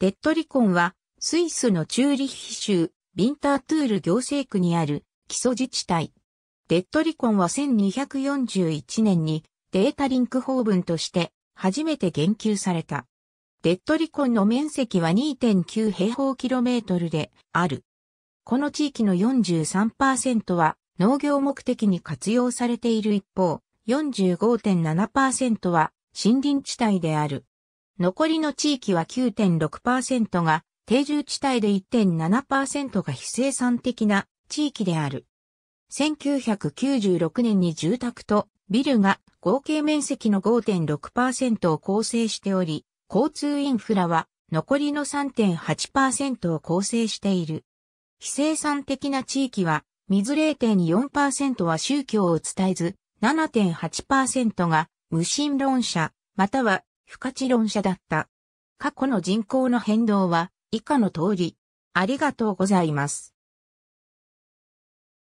デッドリコンは、スイスのチューリッヒ州、ビンタートゥール行政区にある基礎自治体。デッドリコンは1241年にデータリンク法文として初めて言及された。デッドリコンの面積は2.9平方キロメートルである。この地域の43%は農業目的に活用されている一方、45.7%は森林地帯である。残りの地域は9.6%が定住地帯で1.7%が非生産的な地域である。1996年に住宅とビルが合計面積の5.6%を構成しており、交通インフラは残りの3.8%を構成している。非生産的な地域は、水0.4%は宗教を伝えず、7.8%が無神論者、または不可知論者だった。過去の人口の変動は以下の通り。ありがとうございます。